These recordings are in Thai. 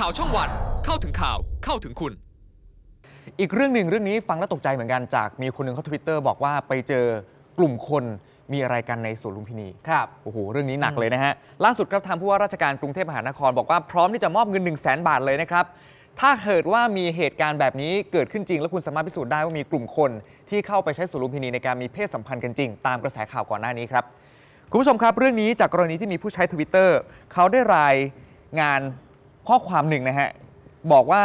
ข่าวช่องวันเข้าถึงข่าวเข้าถึงคุณ อีกเรื่องหนึ่งเรื่องนี้ฟังแล้วตกใจเหมือนกันจากมีคนหนึ่งเขาทวิตเตอร์ บอกว่าไปเจอกลุ่มคนมีอะไรกันในสวนลุมพินี ครับโอ้โหเรื่องนี้หนักเลยนะฮะ ล่าสุดครับทางผู้ว่าราชการกรุงเทพมหานคร บอกว่าพร้อมที่จะมอบเงิน 1 0 0 0 0แบาทเลยนะครับ ถ้าเกิดว่ามีเหตุการณ์แบบนี้เกิดขึ้นจริงแล้วคุณสามารถพิสูจน์ได้ว่ามีกลุ่มคนที่เข้าไปใช้สวนลุมพินีในการมีเพศสัมพันธ์กันจริงตามกระแสข่าวก่อนหน้านี้ ครับคุณผู้ชมครับเรื่องนี้จากกรณีที่มีผู้ใช้ทวิตเตอร์เขาได้รายงานข้อความหนึ่งนะฮะ บอกว่า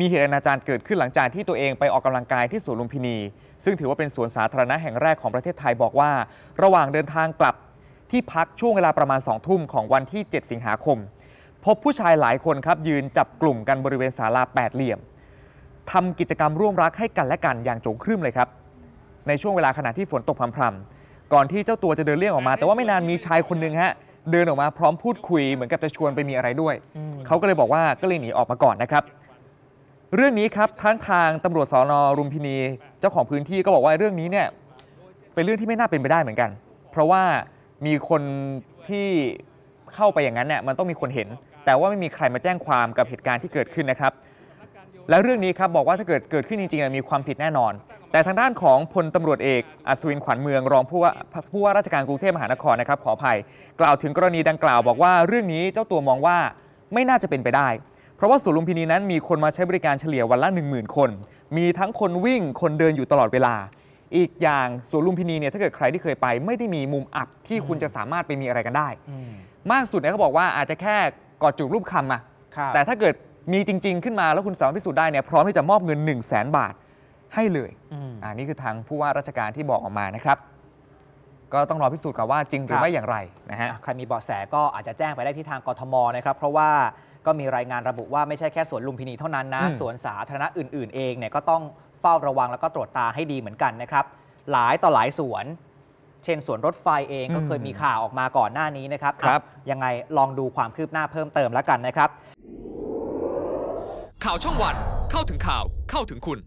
มีเหตุอนาจารเกิดขึ้นหลังจากที่ตัวเองไปออกกำลังกายที่สวนลุมพินี ซึ่งถือว่าเป็นสวนสาธารณะแห่งแรกของประเทศไทยบอกว่า ระหว่างเดินทางกลับที่พักช่วงเวลาประมาณ 2 ทุ่มของวันที่ 7 สิงหาคม พบผู้ชายหลายคนครับยืนจับกลุ่มกันบริเวณศาลาแปดเหลี่ยมทำกิจกรรมร่วมรักให้กันและกันอย่างโจงครึ่มเลยครับ ในช่วงเวลาขณะที่ฝนตกพรำๆก่อนที่เจ้าตัวจะเดินเลี่ยงออกมา แต่ว่าไม่นานมีชายคนหนึ่งฮะเดินออกมาพร้อมพูดคุยเหมือนกับจะชวนไปมีอะไรด้วย เขาก็เลยบอกว่าก็เลยหนีออกมาก่อนนะครับ เรื่องนี้ครับ ทั้งทางตำรวจสอนอรุมพินี เจ้าของพื้นที่ก็บอกว่าเรื่องนี้เนี่ยเป็นเรื่องที่ไม่น่าเป็นไปได้เหมือนกัน เพราะว่ามีคนที่เข้าไปอย่างนั้นเนี่ยมันต้องมีคนเห็น แต่ว่าไม่มีใครมาแจ้งความกับเหตุการณ์ที่เกิดขึ้นนะครับ และเรื่องนี้ครับบอกว่าถ้าเกิดเกิดขึ้นจริงๆมีความผิดแน่นอนแต่ทางด้านของพลตำรวจเอก อัศวินขวัญเมือง รองผู้ว่าผู้ว่าราชการกรุงเทพมหานครนะครับขออภัย กล่าวถึงกรณีดังกล่าวบอกว่าเรื่องนี้เจ้าตัวมองว่าไม่น่าจะเป็นไปได้ เพราะว่าสุลุมพินีนั้นมีคนมาใช้บริการเฉลี่ยวันละ 10,000 คน มีทั้งคนวิ่งคนเดินอยู่ตลอดเวลา อีกอย่างสุลุมพินีเนี่ยถ้าเกิดใครที่เคยไปไม่ได้มีมุมอับที่คุณจะสามารถไปมีอะไรกันได้มากสุดเนี่ยเขาบอกว่าอาจจะแค่กอดจูบรูปคำอะแต่ถ้าเกิดมีจริง ๆ ขึ้นมาแล้วคุณสามารถพิสูจน์ได้เนี่ยพร้อมที่จะมอบเงิน 1 0 0 0 0แบาทให้เลยอ่านี่คือทางผู้ว่าราชการที่บอกออกมานะครับ ก็ต้องรอพิสูจน์กันว่าจริงหรือไม่อย่างไรนะฮะ ใครมีเบาะแสก็อาจจะแจ้งไปได้ที่ทางกทมนะครับ เพราะว่าก็มีรายงานระบุว่าไม่ใช่แค่สวนลุมพินีเท่านั้นนะ สวนสาธารณะอื่นๆเองเนี่ยก็ต้องเฝ้าระวังแล้วก็ตรวจตาให้ดีเหมือนกันนะครับ หลายต่อหลายสวน เช่นสวนรถไฟเองก็เคยมีข่าวออกมาก่อนหน้านี้นะครับรบยังไงลองดูความคืบหน้าเพิ่มเติมแล้วกันนะครับ ข่าวช่องวันเข้าถึงข่าวเข้าถึงคุณ